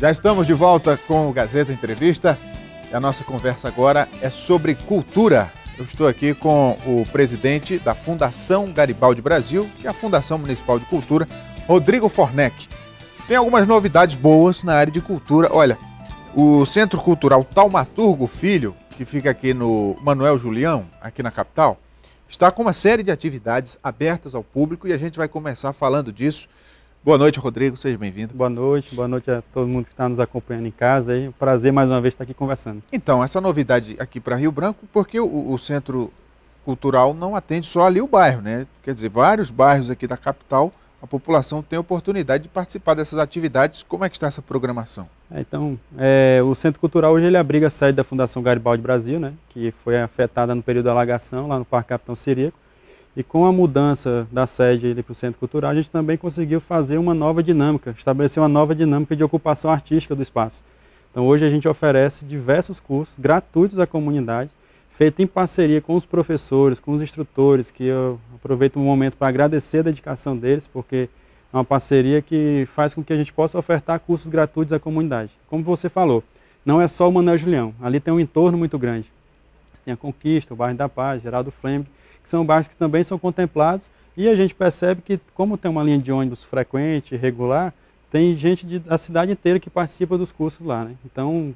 Já estamos de volta com o Gazeta Entrevista. E a nossa conversa agora é sobre cultura. Eu estou aqui com o presidente da Fundação Garibaldi Brasil, que é a Fundação Municipal de Cultura, Rodrigo Fornec. Tem algumas novidades boas na área de cultura. Olha, o Centro Cultural Taumaturgo Filho, que fica aqui no Manuel Julião, aqui na capital, está com uma série de atividades abertas ao público e a gente vai começar falando disso Boa noite, Rodrigo, seja bem-vindo. Boa noite, boa noite a todo mundo que está nos acompanhando em casa. É um prazer mais uma vez estar aqui conversando. Então, essa novidade aqui para Rio Branco, porque o, o, Centro Cultural não atende só ali o bairro, né? Quer dizer, vários bairros aqui da capital, a população tem a oportunidade de participar dessas atividades. Como é que está essa programação? É, então, é, o Centro Cultural hoje ele abriga a sede da Fundação Garibaldi Brasil, né? Que foi afetada no período da alagação, lá no Parque Capitão Siríaco. E com a mudança da sede para o Centro Cultural, a gente também conseguiu fazer uma nova dinâmica, estabelecer uma nova dinâmica de ocupação artística do espaço. Então hoje a gente oferece diversos cursos gratuitos à comunidade, feito em parceria com os professores, com os instrutores, que eu aproveito o um momento para agradecer a dedicação deles, porque é uma parceria que faz com que a gente possa ofertar cursos gratuitos à comunidade. Como você falou, não é só o Manuel Julião, ali tem um entorno muito grande tem a Conquista, o bairro da Paz, Geraldo Fleming, que são bairros que também são contemplados e a gente percebe que, como tem uma linha de ônibus frequente, regular, tem gente de, da cidade inteira que participa dos cursos lá. Né? Então,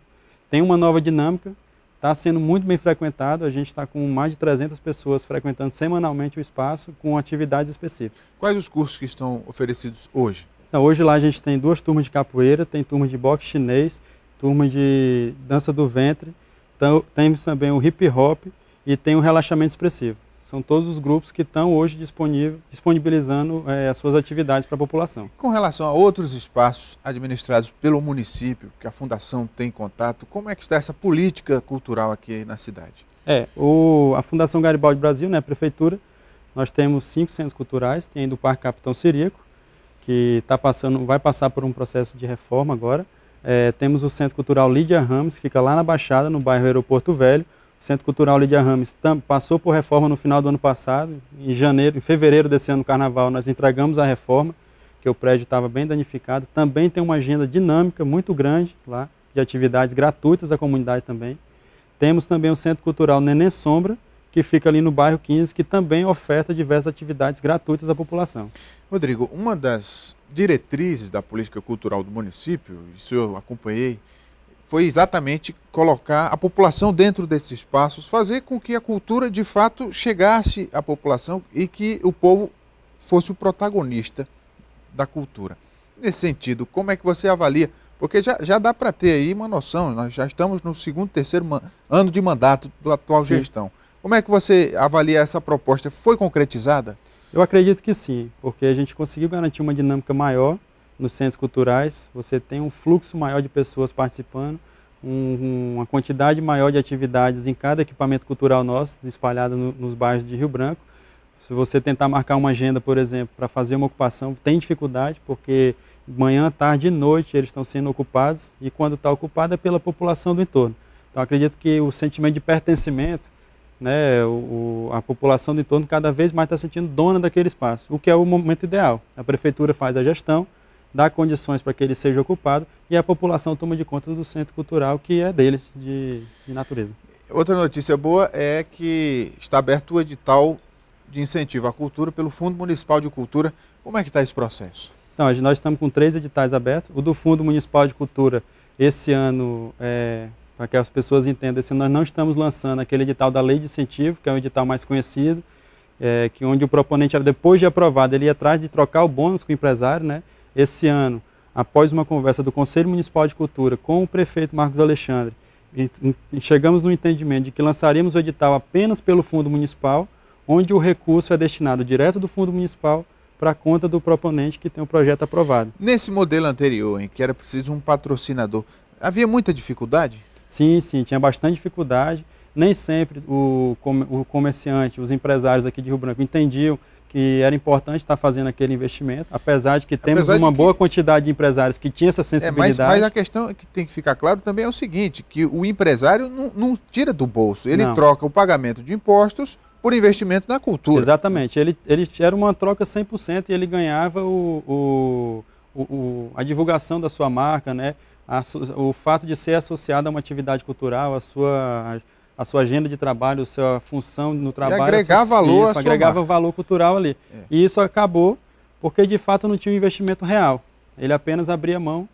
tem uma nova dinâmica, está sendo muito bem frequentado, a gente está com mais de 300 pessoas frequentando semanalmente o espaço com atividades específicas. Quais os cursos que estão oferecidos hoje? Então, hoje lá a gente tem duas turmas de capoeira, tem turma de boxe chinês, turma de dança do ventre, então, temos também o hip hop e tem o relaxamento expressivo. São todos os grupos que estão hoje disponibilizando é, as suas atividades para a população. Com relação a outros espaços administrados pelo município, que a Fundação tem contato, como é que está essa política cultural aqui na cidade? É, o, a Fundação Garibaldi Brasil, né, a Prefeitura, nós temos cinco centros culturais, tem ainda o Parque Capitão Siríaco, que tá passando, vai passar por um processo de reforma agora, é, temos o Centro Cultural Lídia Ramos, que fica lá na Baixada, no bairro Aeroporto Velho. O Centro Cultural Lídia Ramos passou por reforma no final do ano passado. Em janeiro, em fevereiro desse ano, carnaval, nós entregamos a reforma, que o prédio estava bem danificado. Também tem uma agenda dinâmica muito grande lá, de atividades gratuitas à comunidade também. Temos também o Centro Cultural Nenê Sombra, que fica ali no bairro 15, que também oferta diversas atividades gratuitas à população. Rodrigo, uma das diretrizes da política cultural do município, isso eu acompanhei, foi exatamente colocar a população dentro desses espaços, fazer com que a cultura de fato chegasse à população e que o povo fosse o protagonista da cultura. Nesse sentido, como é que você avalia? Porque já, já dá para ter aí uma noção, nós já estamos no segundo, terceiro ano de mandato da atual Sim. gestão. Como é que você avalia essa proposta? Foi concretizada? Eu acredito que sim, porque a gente conseguiu garantir uma dinâmica maior nos centros culturais, você tem um fluxo maior de pessoas participando, um, uma quantidade maior de atividades em cada equipamento cultural nosso, espalhado no, nos bairros de Rio Branco. Se você tentar marcar uma agenda, por exemplo, para fazer uma ocupação, tem dificuldade, porque manhã, tarde e noite eles estão sendo ocupados, e quando está ocupado é pela população do entorno. Então acredito que o sentimento de pertencimento né, o, a população de torno cada vez mais está sentindo dona daquele espaço, o que é o momento ideal. A prefeitura faz a gestão, dá condições para que ele seja ocupado e a população toma de conta do centro cultural que é deles, de, de natureza. Outra notícia boa é que está aberto o edital de incentivo à cultura pelo Fundo Municipal de Cultura. Como é que está esse processo? Então, nós estamos com três editais abertos. O do Fundo Municipal de Cultura, esse ano, é, para que as pessoas entendam. Assim, nós não estamos lançando aquele edital da lei de incentivo, que é o edital mais conhecido, é, que onde o proponente, depois de aprovado, ele ia atrás de trocar o bônus com o empresário. Né? Esse ano, após uma conversa do Conselho Municipal de Cultura com o prefeito Marcos Alexandre, chegamos no entendimento de que lançaríamos o edital apenas pelo Fundo Municipal, onde o recurso é destinado direto do Fundo Municipal para a conta do proponente que tem o projeto aprovado. Nesse modelo anterior, em que era preciso um patrocinador, havia muita dificuldade? Sim, sim, tinha bastante dificuldade. Nem sempre o, o comerciante, os empresários aqui de Rio Branco entendiam que era importante estar fazendo aquele investimento, apesar de que apesar temos uma que... boa quantidade de empresários que tinha essa sensibilidade. É, mas, mas, a questão que tem que ficar claro também é o seguinte, que o empresário não, não tira do bolso, ele não. troca o pagamento de impostos por investimento na cultura. Exatamente, ele, ele era uma troca 100% e ele ganhava o, o, o, a divulgação da sua marca, né? o fato de ser associado a uma atividade cultural, a sua, a sua agenda de trabalho, a sua função no trabalho. E agregar valor isso, agregava marca. valor cultural ali. É. E isso acabou porque, de fato, não tinha um investimento real. Ele apenas abria mão,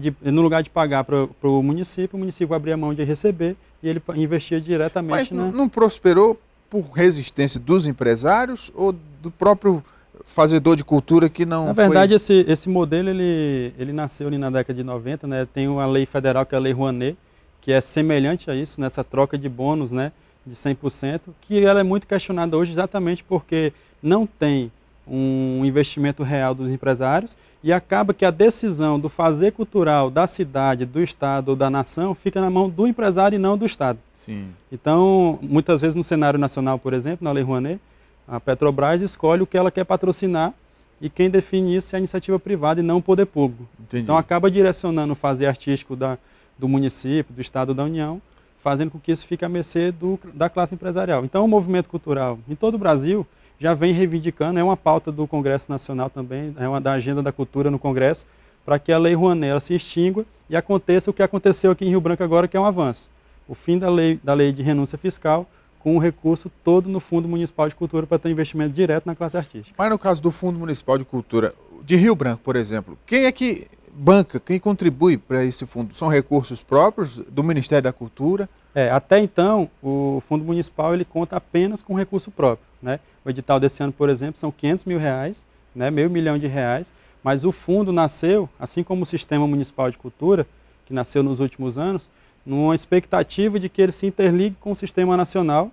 de, no lugar de pagar para o município, o município abria mão de receber e ele investia diretamente. Mas não prosperou por resistência dos empresários ou do próprio fazedor de cultura que não. Na verdade, foi... esse, esse modelo ele, ele nasceu ali na década de 90, né? Tem uma lei federal que é a Lei Rouanet, que é semelhante a isso, nessa troca de bônus, né? De 100%, que ela é muito questionada hoje exatamente porque não tem um investimento real dos empresários e acaba que a decisão do fazer cultural da cidade, do estado ou da nação fica na mão do empresário e não do estado. Sim. Então, muitas vezes no cenário nacional, por exemplo, na Lei Rouanet, a Petrobras escolhe o que ela quer patrocinar e quem define isso é a iniciativa privada e não o poder público. Entendi. Então acaba direcionando o fazer artístico da, do município, do Estado, da União, fazendo com que isso fique à mercê do, da classe empresarial. Então o movimento cultural em todo o Brasil já vem reivindicando, é uma pauta do Congresso Nacional também, é uma da agenda da cultura no Congresso, para que a Lei Rouanet se extingua e aconteça o que aconteceu aqui em Rio Branco agora, que é um avanço. O fim da lei, da lei de renúncia fiscal, com o recurso todo no Fundo Municipal de Cultura para ter investimento direto na classe artística. Mas no caso do Fundo Municipal de Cultura, de Rio Branco, por exemplo, quem é que banca, quem contribui para esse fundo? São recursos próprios do Ministério da Cultura? É, até então, o Fundo Municipal ele conta apenas com recurso próprio. Né? O edital desse ano, por exemplo, são 500 mil reais, né? meio milhão de reais, mas o fundo nasceu, assim como o Sistema Municipal de Cultura, que nasceu nos últimos anos, numa expectativa de que ele se interligue com o sistema nacional,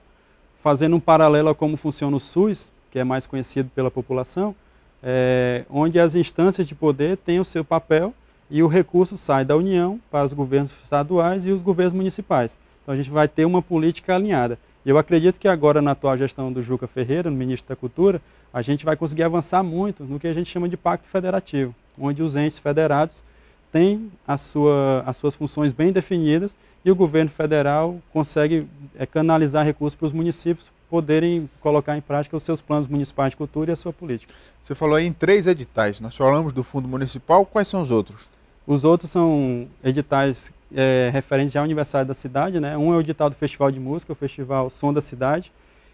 fazendo um paralelo a como funciona o SUS, que é mais conhecido pela população, é, onde as instâncias de poder têm o seu papel e o recurso sai da União para os governos estaduais e os governos municipais. Então a gente vai ter uma política alinhada. eu acredito que agora, na atual gestão do Juca Ferreira, no ministro da Cultura, a gente vai conseguir avançar muito no que a gente chama de Pacto Federativo, onde os entes federados tem as, sua, as suas funções bem definidas e o governo federal consegue é, canalizar recursos para os municípios poderem colocar em prática os seus planos municipais de cultura e a sua política. Você falou aí em três editais. Nós falamos do Fundo Municipal, quais são os outros? Os outros são editais é, referentes ao aniversário da cidade. Né? Um é o edital do Festival de Música, o Festival Som da Cidade,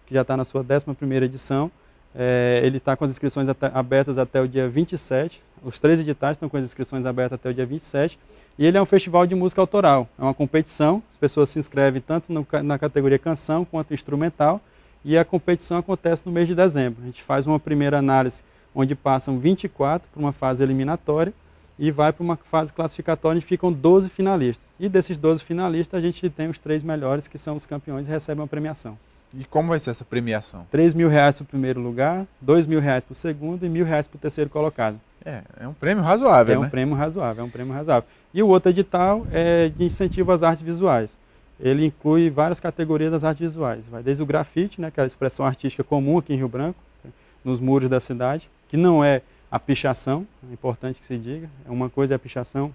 que já está na sua 11ª edição. É, ele está com as inscrições até, abertas até o dia 27. Os três editais estão com as inscrições abertas até o dia 27. E ele é um festival de música autoral. É uma competição. As pessoas se inscrevem tanto no, na categoria canção quanto instrumental. E a competição acontece no mês de dezembro. A gente faz uma primeira análise onde passam 24 para uma fase eliminatória e vai para uma fase classificatória onde ficam 12 finalistas. E desses 12 finalistas, a gente tem os três melhores, que são os campeões e recebem a premiação. E como vai ser essa premiação? 3 mil reais para o primeiro lugar, 2 mil reais para o segundo e mil reais para o terceiro colocado. É, é um prêmio razoável, É né? um prêmio razoável, é um prêmio razoável. E o outro edital é de incentivo às artes visuais. Ele inclui várias categorias das artes visuais. Vai desde o grafite, né, que é a expressão artística comum aqui em Rio Branco, né, nos muros da cidade, que não é a pichação, é importante que se diga. É uma coisa é a pichação,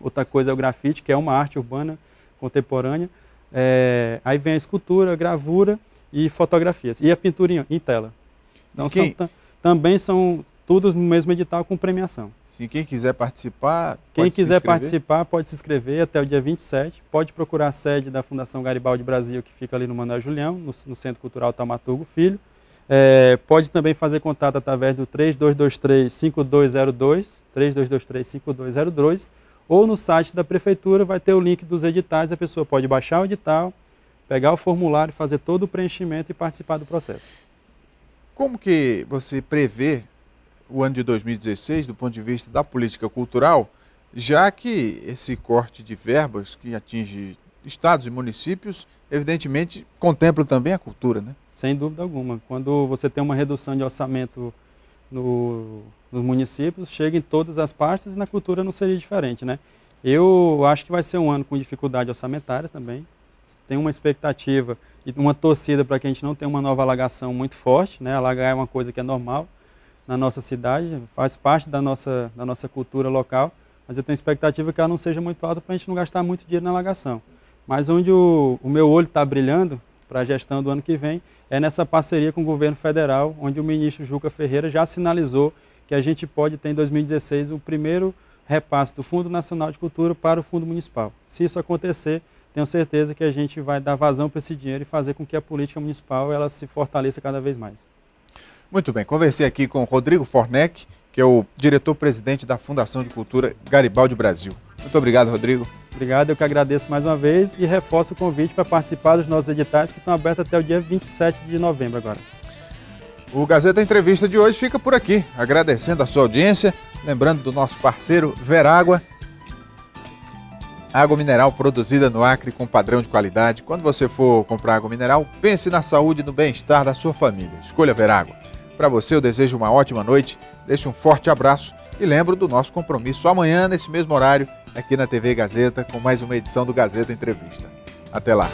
outra coisa é o grafite, que é uma arte urbana contemporânea. É, aí vem a escultura, a gravura e fotografias. E a pintura em, em tela. Então, quem... são, também são tudo no mesmo edital com premiação. Sim, quem quiser participar. Quem quiser participar pode se inscrever até o dia 27. Pode procurar a sede da Fundação Garibaldi Brasil, que fica ali no Manoel Julião, no, no Centro Cultural Tamaturgo Filho. É, pode também fazer contato através do 3223-5202, 3223-5202, ou no site da Prefeitura vai ter o link dos editais, a pessoa pode baixar o edital, pegar o formulário, fazer todo o preenchimento e participar do processo. Como que você prevê o ano de 2016 do ponto de vista da política cultural, já que esse corte de verbas que atinge estados e municípios, evidentemente, contempla também a cultura, né? Sem dúvida alguma. Quando você tem uma redução de orçamento no, nos municípios, chega em todas as partes e na cultura não seria diferente, né? Eu acho que vai ser um ano com dificuldade orçamentária também, tem uma expectativa e uma torcida para que a gente não tenha uma nova alagação muito forte. Né? Alagar é uma coisa que é normal na nossa cidade, faz parte da nossa, da nossa cultura local, mas eu tenho expectativa que ela não seja muito alta para a gente não gastar muito dinheiro na alagação. Mas onde o, o meu olho está brilhando para a gestão do ano que vem é nessa parceria com o governo federal, onde o ministro Juca Ferreira já sinalizou que a gente pode ter em 2016 o primeiro repasse do Fundo Nacional de Cultura para o Fundo Municipal. Se isso acontecer, tenho certeza que a gente vai dar vazão para esse dinheiro e fazer com que a política municipal ela se fortaleça cada vez mais. Muito bem, conversei aqui com Rodrigo Fornec, que é o diretor-presidente da Fundação de Cultura Garibaldi Brasil. Muito obrigado, Rodrigo. Obrigado, eu que agradeço mais uma vez e reforço o convite para participar dos nossos editais que estão abertos até o dia 27 de novembro agora. O Gazeta Entrevista de hoje fica por aqui, agradecendo a sua audiência, lembrando do nosso parceiro Verágua Água mineral produzida no Acre com padrão de qualidade. Quando você for comprar água mineral, pense na saúde e no bem-estar da sua família. Escolha Verágua. Para você, eu desejo uma ótima noite, deixo um forte abraço e lembro do nosso compromisso amanhã, nesse mesmo horário, aqui na TV Gazeta, com mais uma edição do Gazeta Entrevista. Até lá!